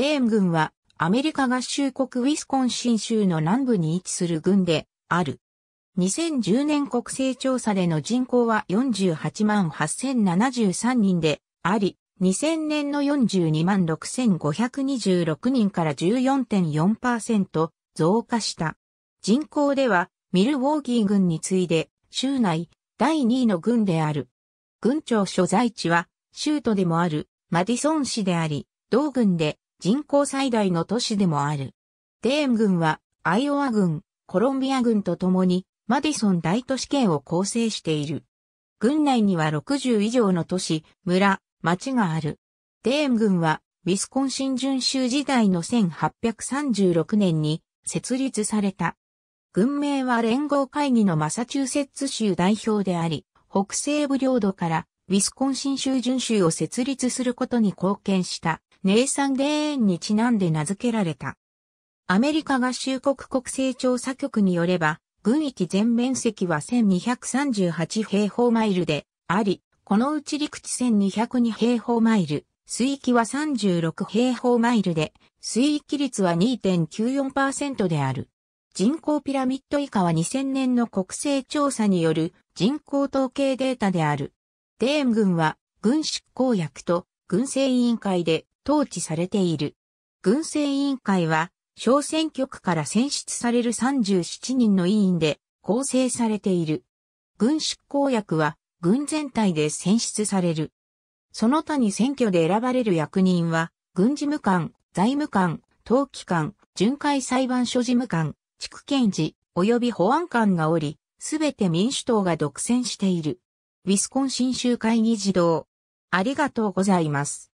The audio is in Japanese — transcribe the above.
デーン軍はアメリカ合衆国ウィスコンシン州の南部に位置する軍である。2010年国勢調査での人口は48万8073人であり、2000年の42万6526人から14.4%増加した。人口ではミルウォーギー軍に次いで州内第2位の軍である。軍庁所在地は州都でもあるマディソン市であり、同軍で人口最大の都市でもある。デーン軍は、アイオワ軍、コロンビア軍と共に、マディソン大都市圏を構成している。軍内には60以上の都市、村、町がある。デーン軍は、ウィスコンシン準州時代の1836年に設立された。軍名は連合会議のマサチューセッツ州代表であり、北西部領土からウィスコンシン州準州を設立することに貢献したネイサン・デーンにちなんで名付けられた。アメリカ合衆国国勢調査局によれば、軍域全面積は1238平方マイルであり、このうち陸地1202平方マイル、水域は36平方マイルで、水域率は2.94%である。人口ピラミッド以下は2000年の国勢調査による人口統計データである。デーン軍は軍執行役と軍政委員会で統治されている。軍政委員会は、小選挙区から選出される37人の委員で構成されている。軍執行役は、軍全体で選出される。その他に選挙で選ばれる役人は、軍事務官、財務官、登記官、巡回裁判所事務官、地区検事、及び保安官がおり、すべて民主党が独占している。ウィスコンシン州会議事堂。ありがとうございます。